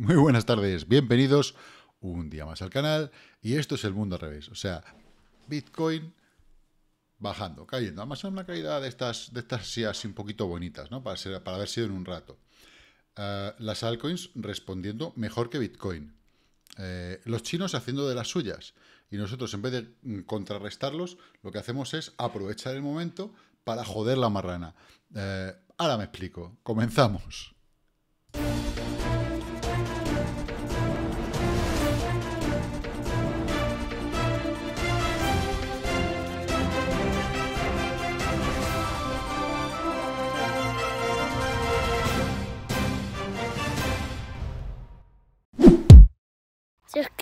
Muy buenas tardes, bienvenidos un día más al canal y esto es el mundo al revés, o sea, Bitcoin bajando, cayendo, además es una caída de estas de estas un poquito bonitas, ¿no? Para, ser, para haber sido en un rato. Eh, las altcoins respondiendo mejor que Bitcoin. Eh, los chinos haciendo de las suyas y nosotros en vez de contrarrestarlos, lo que hacemos es aprovechar el momento para joder la marrana. Eh, ahora me explico, comenzamos.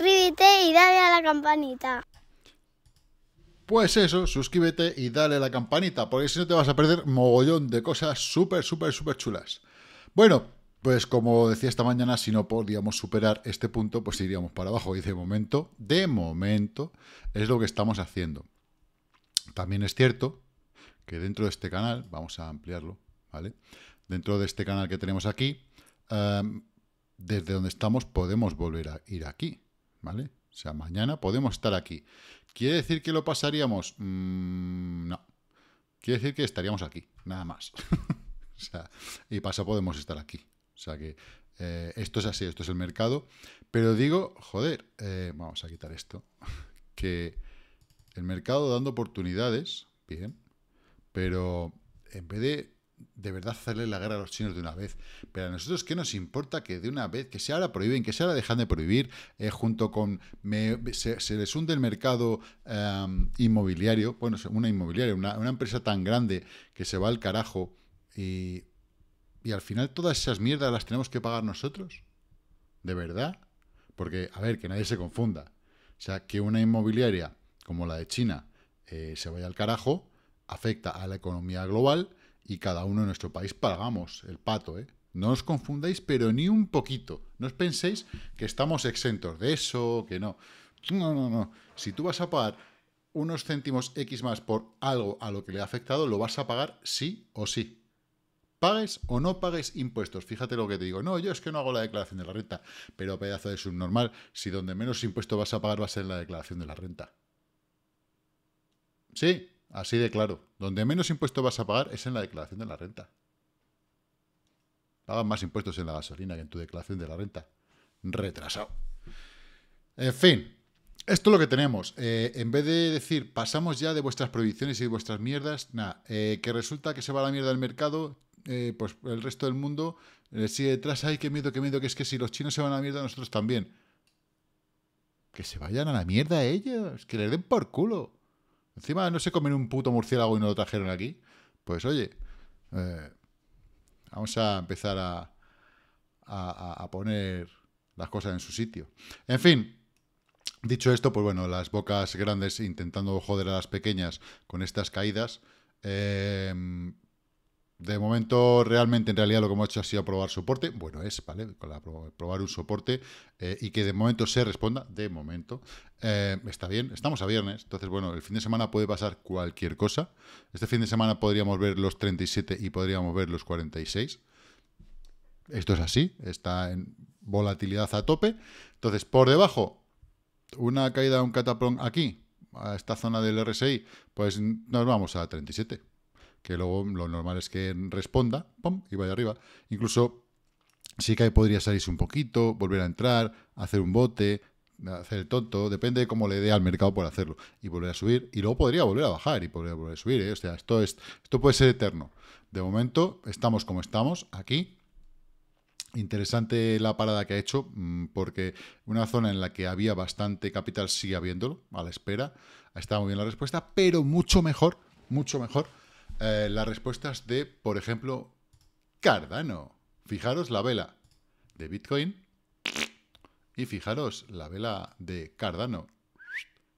suscríbete y dale a la campanita. Pues eso, suscríbete y dale a la campanita, porque si no te vas a perder mogollón de cosas súper, súper, súper chulas. Bueno, pues como decía esta mañana, si no podíamos superar este punto, pues iríamos para abajo. Y de momento, de momento, es lo que estamos haciendo. También es cierto que dentro de este canal, vamos a ampliarlo, ¿vale? Dentro de este canal que tenemos aquí, eh, desde donde estamos podemos volver a ir aquí. ¿vale? O sea, mañana podemos estar aquí. ¿Quiere decir que lo pasaríamos? Mm, no. Quiere decir que estaríamos aquí, nada más. o sea, y pasa podemos estar aquí. O sea que eh, esto es así, esto es el mercado. Pero digo, joder, eh, vamos a quitar esto, que el mercado dando oportunidades, bien, pero en vez de de verdad hacerle la guerra a los chinos de una vez. Pero a nosotros, ¿qué nos importa que de una vez, que se ahora prohíben, que se ahora dejan de prohibir, eh, junto con, se, les hunde el mercado em, inmobiliario, bueno, una inmobiliaria, una, empresa tan grande que se va al carajo y, al final todas esas mierdas las tenemos que pagar nosotros? ¿De verdad? Porque, a ver, que nadie se confunda. O sea, que una inmobiliaria como la de China eh, se vaya al carajo afecta a la economía global, y cada uno en nuestro país pagamos el pato, ¿eh? No os confundáis, pero ni un poquito. No os penséis que estamos exentos de eso, que no. No, no, no. Si tú vas a pagar unos céntimos X más por algo a lo que le ha afectado, lo vas a pagar sí o sí. Pagues o no pagues impuestos. Fíjate lo que te digo. No, yo es que no hago la declaración de la renta. Pero pedazo de subnormal, si donde menos impuesto vas a pagar va a ser la declaración de la renta. Sí, Así de claro. Donde menos impuestos vas a pagar es en la declaración de la renta. Pagan más impuestos en la gasolina que en tu declaración de la renta. Retrasado. En fin, esto es lo que tenemos. Eh, en vez de decir, pasamos ya de vuestras prohibiciones y vuestras mierdas, nada, eh, que resulta que se va a la mierda del mercado, eh, pues el resto del mundo sigue detrás, hay qué miedo, qué miedo, que es que si los chinos se van a la mierda, nosotros también. Que se vayan a la mierda ellos, que les den por culo. Encima no se comen un puto murciélago y no lo trajeron aquí. Pues oye, eh, vamos a empezar a, a, poner las cosas en su sitio. En fin, dicho esto, pues bueno, las bocas grandes intentando joder a las pequeñas con estas caídas. Eh, de momento, realmente, en realidad, lo que hemos hecho ha sido probar soporte. Bueno, es, ¿vale? probar un soporte eh, y que de momento se responda. De momento. Eh, está bien, estamos a viernes. Entonces, bueno, el fin de semana puede pasar cualquier cosa. Este fin de semana podríamos ver los 37 y podríamos ver los 46. Esto es así, está en volatilidad a tope. Entonces, por debajo, una caída, un cataplón aquí, a esta zona del RSI, pues nos vamos a 37 que luego lo normal es que responda, ¡pum! y vaya arriba. Incluso sí que podría salirse un poquito, volver a entrar, hacer un bote, hacer el tonto, depende de cómo le dé al mercado por hacerlo, y volver a subir, y luego podría volver a bajar y podría volver a subir, ¿eh? o sea, esto, es, esto puede ser eterno. De momento estamos como estamos, aquí. Interesante la parada que ha hecho, mm, porque una zona en la que había bastante capital sigue habiéndolo, a la espera, ha estado muy bien la respuesta, pero mucho mejor, mucho mejor eh, las respuestas de, por ejemplo, Cardano. Fijaros la vela de Bitcoin y fijaros la vela de Cardano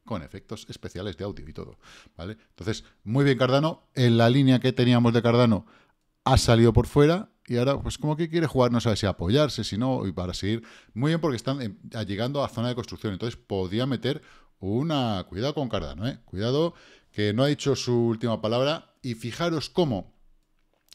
con efectos especiales de audio y todo, ¿vale? Entonces, muy bien Cardano, en la línea que teníamos de Cardano ha salido por fuera y ahora, pues como que quiere jugar, no sabe si apoyarse, si no, y para seguir. Muy bien porque están eh, llegando a zona de construcción, entonces podía meter una... Cuidado con Cardano, ¿eh? Cuidado que no ha dicho su última palabra. Y fijaros cómo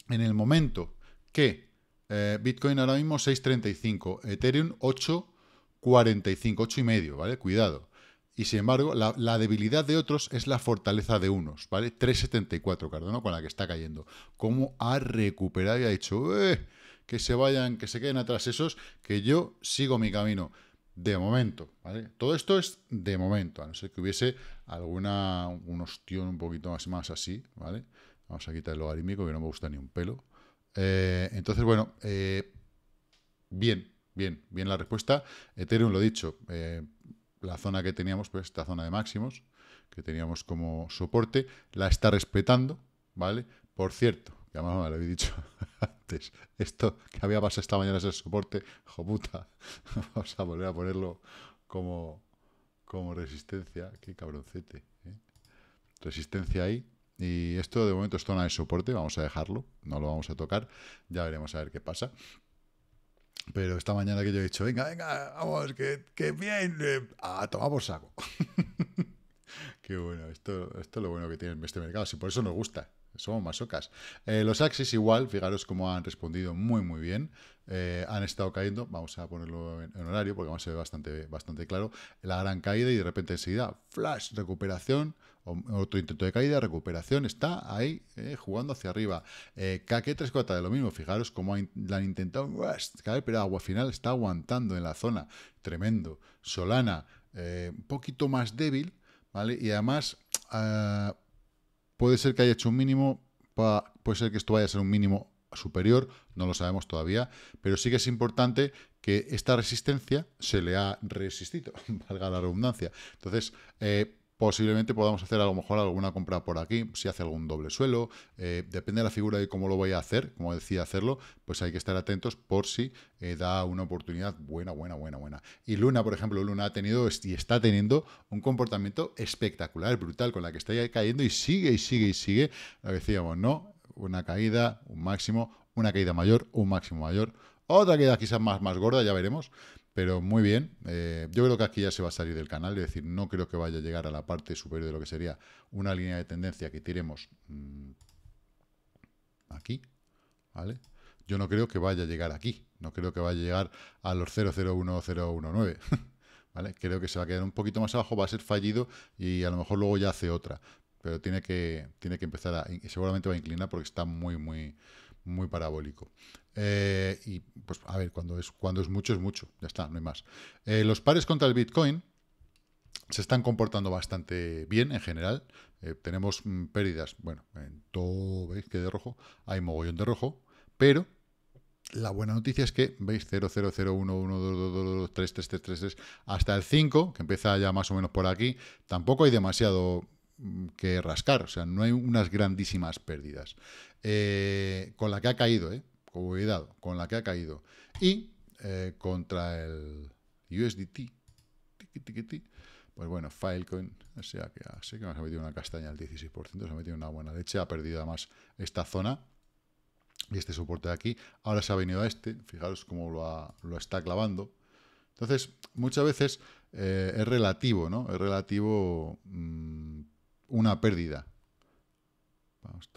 en el momento que eh, Bitcoin ahora mismo 6.35, Ethereum 8.45, 8 y medio, ¿vale? Cuidado. Y sin embargo, la, debilidad de otros es la fortaleza de unos, ¿vale? 3.74 Cardano con la que está cayendo. ¿Cómo ha recuperado y ha dicho, eh, que se vayan, que se queden atrás esos, que yo sigo mi camino? de momento, ¿vale? Todo esto es de momento, a no ser que hubiese alguna, un ostión un poquito más, más así, ¿vale? Vamos a quitar el logarítmico, que no me gusta ni un pelo. Eh, entonces, bueno, eh, bien, bien, bien la respuesta. Ethereum, lo dicho, eh, la zona que teníamos, pues esta zona de máximos, que teníamos como soporte, la está respetando, ¿vale? Por cierto, que además me lo he dicho antes, esto que había pasado esta mañana es el soporte, joputa, vamos a volver a ponerlo como, como resistencia, qué cabroncete, ¿eh? resistencia ahí, y esto de momento es zona de soporte, vamos a dejarlo, no lo vamos a tocar, ya veremos a ver qué pasa. Pero esta mañana que yo he dicho, venga, venga, vamos, que, bien, ¡Ah! a saco. qué bueno, esto, esto es lo bueno que tiene este mercado, si por eso nos gusta, somos masocas. Eh, los Axis igual, fijaros cómo han respondido muy muy bien. Eh, han estado cayendo, vamos a ponerlo en, horario porque vamos a ver bastante, bastante claro la gran caída y de repente enseguida, flash, recuperación, otro intento de caída, recuperación, está ahí eh, jugando hacia arriba. Eh, kk de lo mismo, fijaros cómo han, han intentado caer, pero agua final está aguantando en la zona, tremendo. Solana, eh, un poquito más débil, ¿vale? Y además... Ah, Puede ser que haya hecho un mínimo, puede ser que esto vaya a ser un mínimo superior, no lo sabemos todavía, pero sí que es importante que esta resistencia se le ha resistido, valga la redundancia. Entonces, eh, posiblemente podamos hacer a lo mejor alguna compra por aquí, si hace algún doble suelo, eh, depende de la figura de cómo lo voy a hacer, como decía hacerlo, pues hay que estar atentos por si eh, da una oportunidad buena, buena, buena, buena. Y Luna, por ejemplo, Luna ha tenido y está teniendo un comportamiento espectacular, brutal, con la que está ahí cayendo y sigue y sigue y sigue, lo decíamos, ¿no? Una caída, un máximo, una caída mayor, un máximo mayor, otra caída quizás más, más gorda, ya veremos. Pero muy bien, eh, yo creo que aquí ya se va a salir del canal, es decir, no creo que vaya a llegar a la parte superior de lo que sería una línea de tendencia que tiremos mm, aquí, ¿vale? Yo no creo que vaya a llegar aquí, no creo que vaya a llegar a los 0,01019, ¿vale? Creo que se va a quedar un poquito más abajo, va a ser fallido y a lo mejor luego ya hace otra, pero tiene que, tiene que empezar a, seguramente va a inclinar porque está muy, muy, muy parabólico. Eh, y pues a ver, cuando es, cuando es mucho, es mucho. Ya está, no hay más. Eh, los pares contra el Bitcoin se están comportando bastante bien en general. Eh, tenemos mm, pérdidas, bueno, en todo, ¿veis que de rojo? Hay mogollón de rojo, pero la buena noticia es que, ¿veis? 0, 1, 2, 3, hasta el 5, que empieza ya más o menos por aquí, tampoco hay demasiado mm, que rascar, o sea, no hay unas grandísimas pérdidas. con la que ha caído, ¿eh? Cuidado con la que ha caído. Y eh, contra el USDT, pues bueno, Filecoin, o sea que así que nos ha metido una castaña al 16%, se ha metido una buena leche, ha perdido además esta zona y este soporte de aquí. Ahora se ha venido a este, fijaros cómo lo, está clavando. Entonces, muchas veces eh, es relativo, ¿no? Es relativo mm, una pérdida. Vamos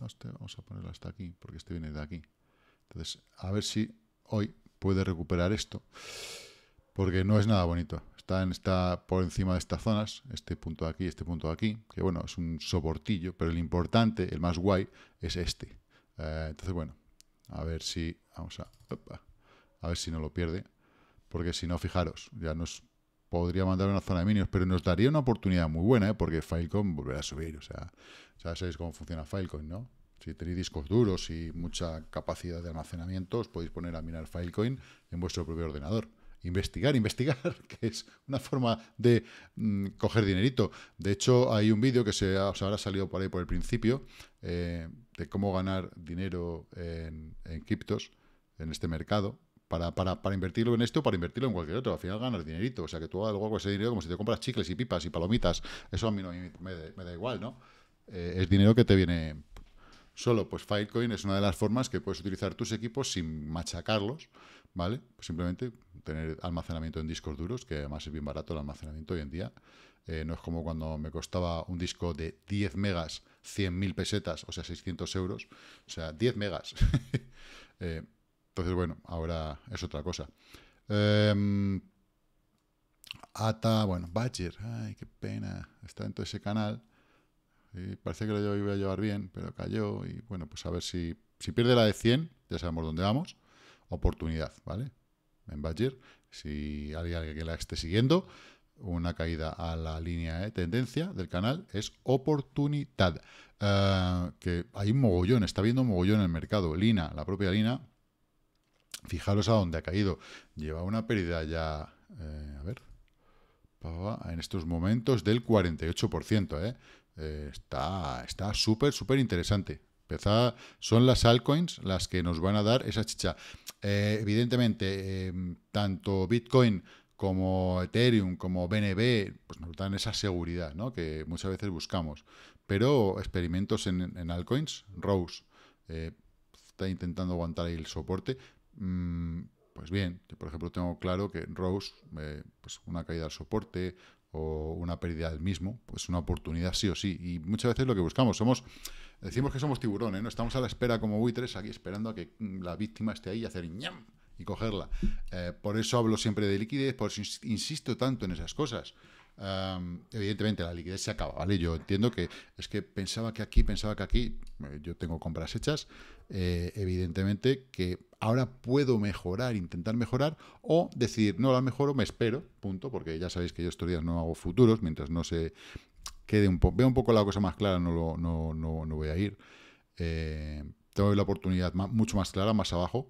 a ponerla hasta aquí, porque este viene de aquí. Entonces, a ver si hoy puede recuperar esto, porque no es nada bonito. Está, en, por encima de estas zonas, este punto de aquí, este punto de aquí, que bueno, es un soportillo, pero el importante, el más guay, es este. Eh, entonces, bueno, a ver si, vamos a, a ver si no lo pierde, porque si no, fijaros, ya nos podría mandar una zona de minions, pero nos daría una oportunidad muy buena, ¿eh? porque Filecoin volverá a subir, o sea, ya sabéis cómo funciona Filecoin, ¿no? Si tenéis discos duros y mucha capacidad de almacenamiento, os podéis poner a minar Filecoin en vuestro propio ordenador. Investigar, investigar, que es una forma de mm, coger dinerito. De hecho, hay un vídeo que se habrá salido por ahí por el principio eh, de cómo ganar dinero en, criptos, en este mercado, para, invertirlo en esto, o para invertirlo en cualquier otro. Al final ganas dinerito. O sea, que tú hagas algo con ese dinero como si te compras chicles y pipas y palomitas. Eso a mí no me, da igual, ¿no? Eh, es dinero que te viene Solo, pues Filecoin es una de las formas que puedes utilizar tus equipos sin machacarlos, ¿vale? Pues simplemente tener almacenamiento en discos duros, que además es bien barato el almacenamiento hoy en día. Eh, no es como cuando me costaba un disco de 10 megas, 100.000 pesetas, o sea, 600 euros. O sea, 10 megas. Eh, entonces, bueno, ahora es otra cosa. Em, Ata, bueno, Badger, ay, qué pena, está dentro de ese canal parece que lo iba a llevar bien, pero cayó. Y bueno, pues a ver si, pierde la de 100, ya sabemos dónde vamos. Oportunidad, ¿vale? En Badger, si hay alguien que la esté siguiendo, una caída a la línea de tendencia del canal es oportunidad. Ah, que hay un mogollón, está viendo un mogollón en el mercado. Lina, la propia Lina, fijaros a dónde ha caído. Lleva una pérdida ya, eh, a ver, en estos momentos del 48%. ¿eh? Eh, está súper, súper interesante. son las altcoins las que nos van a dar esa chicha. Eh, evidentemente, em, tanto Bitcoin como Ethereum, como BNB, pues nos dan esa seguridad ¿no? que muchas veces buscamos. Pero experimentos en, altcoins, Rose eh, está intentando aguantar ahí el soporte. Mm, pues bien, por ejemplo tengo claro que Rose, pues una caída al soporte, o una pérdida del mismo, pues una oportunidad sí o sí. Y muchas veces lo que buscamos, somos, decimos que somos tiburones, ¿eh? ¿no? Estamos a la espera como buitres aquí esperando a que mm, la víctima esté ahí y hacer ñam y cogerla. Eh, por eso hablo siempre de liquidez, por eso insisto tanto en esas cosas evidentemente la liquidez se acaba, ¿vale? Yo entiendo que es que pensaba que aquí, pensaba que aquí, eh, yo tengo compras hechas, eh, evidentemente que ahora puedo mejorar, intentar mejorar o decidir, no la mejoro, me espero, punto, porque ya sabéis que yo estos días no hago futuros, mientras no se quede un poco, veo un poco la cosa más clara, no, no, voy a ir. Eh, tengo la oportunidad mucho más clara más abajo,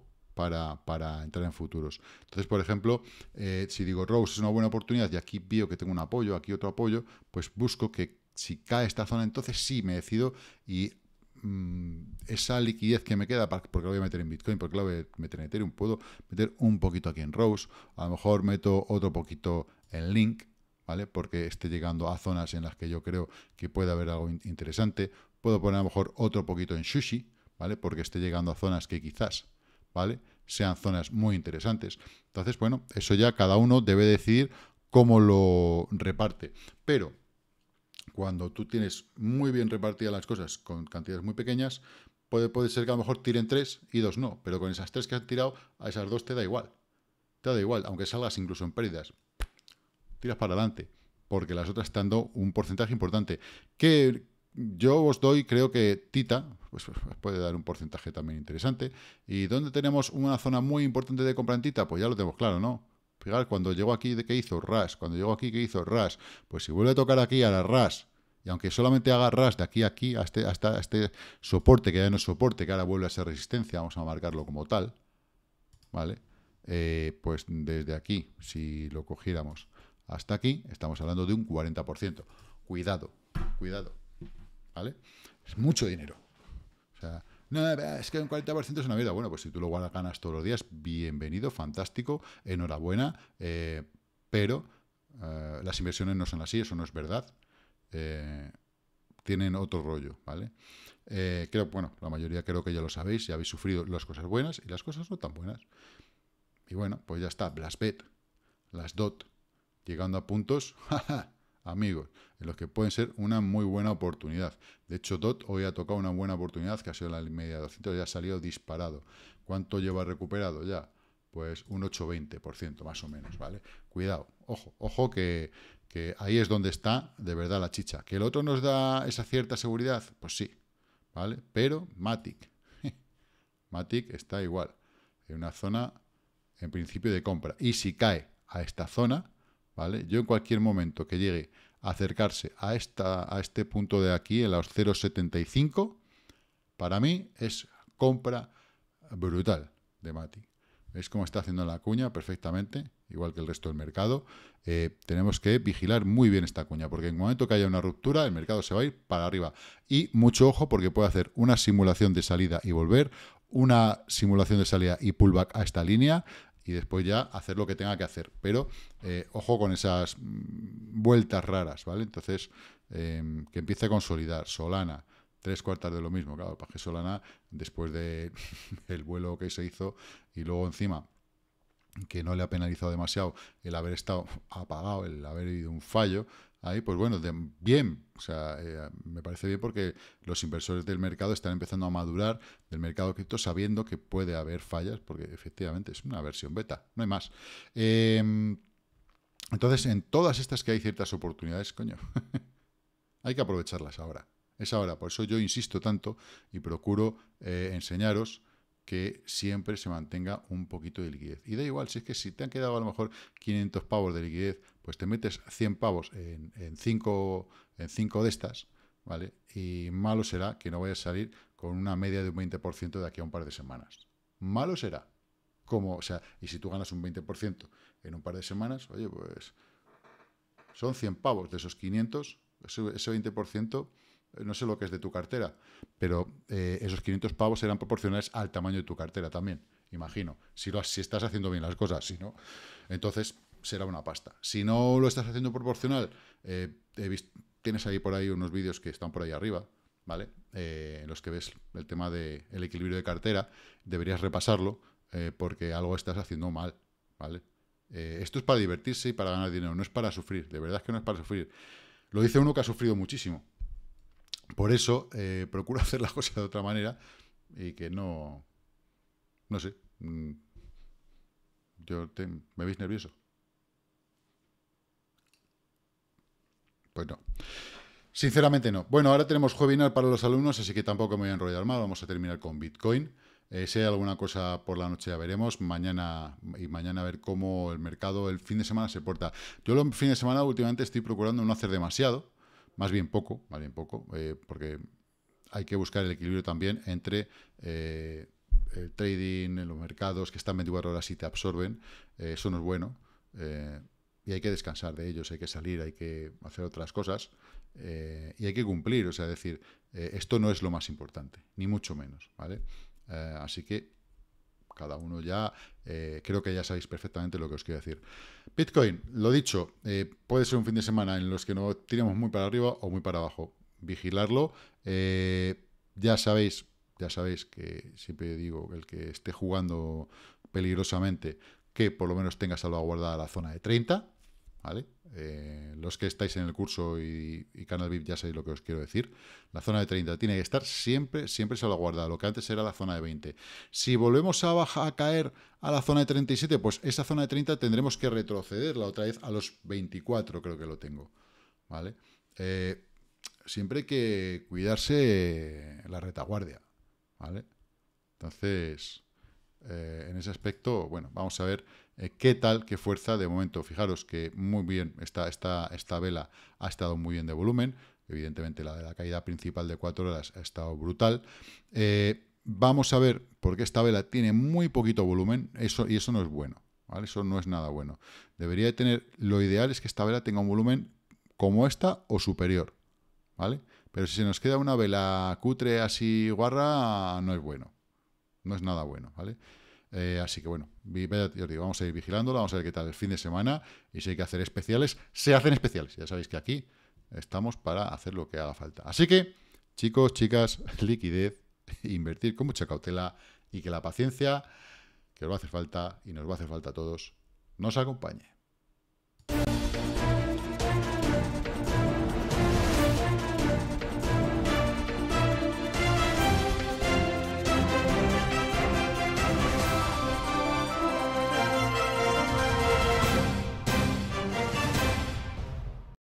para, entrar en futuros. Entonces, por ejemplo, eh, si digo Rose es una buena oportunidad y aquí veo que tengo un apoyo, aquí otro apoyo, pues busco que si cae esta zona, entonces sí me decido y mm, esa liquidez que me queda, porque la voy a meter en Bitcoin, porque la voy a meter en Ethereum, puedo meter un poquito aquí en Rose, a lo mejor meto otro poquito en Link, ¿vale? Porque esté llegando a zonas en las que yo creo que puede haber algo interesante. Puedo poner a lo mejor otro poquito en Sushi, ¿vale? Porque esté llegando a zonas que quizás ¿vale? Sean zonas muy interesantes. Entonces, bueno, eso ya cada uno debe decidir cómo lo reparte. Pero cuando tú tienes muy bien repartidas las cosas con cantidades muy pequeñas, puede, puede ser que a lo mejor tiren tres y dos no, pero con esas tres que han tirado, a esas dos te da igual. Te da igual, aunque salgas incluso en pérdidas. Tiras para adelante, porque las otras están dando un porcentaje importante. ¿Qué, yo os doy, creo que Tita, pues, pues, pues, puede dar un porcentaje también interesante. ¿Y dónde tenemos una zona muy importante de compra en Tita? Pues ya lo tenemos claro, ¿no? Fijaros, cuando llegó aquí, ¿qué hizo? RAS. Cuando llegó aquí, ¿qué hizo? RAS. Pues si vuelve a tocar aquí a la RAS, y aunque solamente haga RAS de aquí a aquí, hasta, este, hasta este soporte, que ya no es soporte, que ahora vuelve a ser resistencia, vamos a marcarlo como tal, ¿vale? Eh, pues desde aquí, si lo cogiéramos hasta aquí, estamos hablando de un 40%. Cuidado, cuidado. Es mucho dinero. O sea, es que un 40% es una vida Bueno, pues si tú lo guardas ganas todos los días, bienvenido, fantástico, enhorabuena, eh, pero eh, las inversiones no son así, eso no es verdad. Eh, tienen otro rollo, ¿vale? creo, bueno, la mayoría creo que ya lo sabéis, ya habéis sufrido las cosas buenas y las cosas no tan buenas. Y bueno, pues ya está, las bet, las dot, llegando a puntos, jaja, amigos, en los que pueden ser una muy buena oportunidad. De hecho, DOT hoy ha tocado una buena oportunidad, que ha sido la media 200, ya ha salido disparado. ¿Cuánto lleva recuperado ya? Pues un 8,20% más o menos, ¿vale? Cuidado, ojo, ojo que, que ahí es donde está de verdad la chicha. ¿Que el otro nos da esa cierta seguridad? Pues sí, ¿vale? Pero Matic, Matic está igual, en una zona en principio de compra. Y si cae a esta zona, yo en cualquier momento que llegue a acercarse a, esta, a este punto de aquí, en los 0,75, para mí es compra brutal de Mati. ¿Veis cómo está haciendo la cuña perfectamente? Igual que el resto del mercado. Eh, tenemos que vigilar muy bien esta cuña, porque en el momento que haya una ruptura, el mercado se va a ir para arriba. Y mucho ojo, porque puede hacer una simulación de salida y volver, una simulación de salida y pullback a esta línea, y después ya hacer lo que tenga que hacer. Pero eh, ojo con esas mm, vueltas raras, ¿vale? Entonces, em, que empiece a consolidar Solana. Tres cuartas de lo mismo, claro, para pues que Solana, después de el vuelo que se hizo, y luego encima que no le ha penalizado demasiado el haber estado apagado, el haber ido un fallo, ahí, pues bueno, bien. O sea, eh, me parece bien porque los inversores del mercado están empezando a madurar del mercado cripto sabiendo que puede haber fallas, porque efectivamente es una versión beta, no hay más. Em, entonces, en todas estas que hay ciertas oportunidades, coño, hay que aprovecharlas ahora. Es ahora, por eso yo insisto tanto y procuro eh, enseñaros que siempre se mantenga un poquito de liquidez. Y da igual, si es que si te han quedado a lo mejor 500 pavos de liquidez pues te metes 100 pavos en 5 cinco, de estas, ¿vale? Y malo será que no vayas a salir con una media de un 20% de aquí a un par de semanas. Malo será. Como, o sea, y si tú ganas un 20% en un par de semanas, oye, pues son 100 pavos de esos 500, ese, 20%, eh, no sé lo que es de tu cartera, pero eh, esos 500 pavos serán proporcionales al tamaño de tu cartera también, imagino, si, lo, si estás haciendo bien las cosas, si no. Entonces, será una pasta. Si no lo estás haciendo proporcional, eh, tienes ahí por ahí unos vídeos que están por ahí arriba, ¿vale? Eh, en los que ves el tema del equilibrio de cartera, deberías repasarlo eh, porque algo estás haciendo mal, ¿vale? esto es para divertirse y para ganar dinero, no es para sufrir, de verdad es que no es para sufrir. Lo dice uno que ha sufrido muchísimo. Por eso, procuro hacer la cosa de otra manera y que no... No sé. Mm, yo me veis nervioso. Pues no. Sinceramente no. Bueno, ahora tenemos webinar para los alumnos, así que tampoco me voy a enrollar más. Vamos a terminar con Bitcoin. Eh, si hay alguna cosa por la noche ya veremos. Mañana y mañana a ver cómo el mercado el fin de semana se porta. Yo el fin de semana últimamente estoy procurando no hacer demasiado, más bien poco, más bien poco, eh, porque hay que buscar el equilibrio también entre eh, el trading, en los mercados que están 24 horas y te absorben. eso no es bueno y hay que descansar de ellos, hay que salir, hay que hacer otras cosas eh, y hay que cumplir, o sea, decir, eh, esto no es lo más importante, ni mucho menos, ¿vale? Eh, así que cada uno ya, creo que ya sabéis perfectamente lo que os quiero decir. Bitcoin, lo dicho, puede ser un fin de semana en los que no tiremos muy para arriba o muy para abajo, vigilarlo, ya sabéis, ya sabéis que siempre digo, el que esté jugando peligrosamente, que por lo menos tenga salvaguardada la zona de 30, ¿vale? Eh, los que estáis en el curso y, canal VIP ya sabéis lo que os quiero decir. La zona de 30 tiene que estar siempre, siempre salvaguardada, lo que antes era la zona de 20. Si volvemos a bajar a caer a la zona de 37, pues esa zona de 30 tendremos que retrocederla otra vez a los 24, creo que lo tengo, ¿vale? Eh, siempre hay que cuidarse la retaguardia, ¿vale? Entonces, eh, en ese aspecto, bueno, vamos a ver eh, qué tal, qué fuerza. De momento, fijaros que muy bien, esta, esta, vela ha estado muy bien de volumen. Evidentemente, la de la caída principal de 4 horas ha estado brutal. Eh, vamos a ver, porque esta vela tiene muy poquito volumen, eso, y eso no es bueno. Eso no es nada bueno. Debería tener, lo ideal es que esta vela tenga un volumen como esta o superior. ¿Vale? Pero si se nos queda una vela cutre así guarra, no es bueno. No es nada bueno, ¿vale? Eh, así que bueno, vamos a ir vigilándola, vamos a ver qué tal el fin de semana. Y si hay que hacer especiales, se hacen especiales. Ya sabéis que aquí estamos para hacer lo que haga falta. Así que, chicos, chicas, liquidez, invertir con mucha cautela y que la paciencia que os va a hacer falta y nos va a hacer falta a todos, nos acompañe.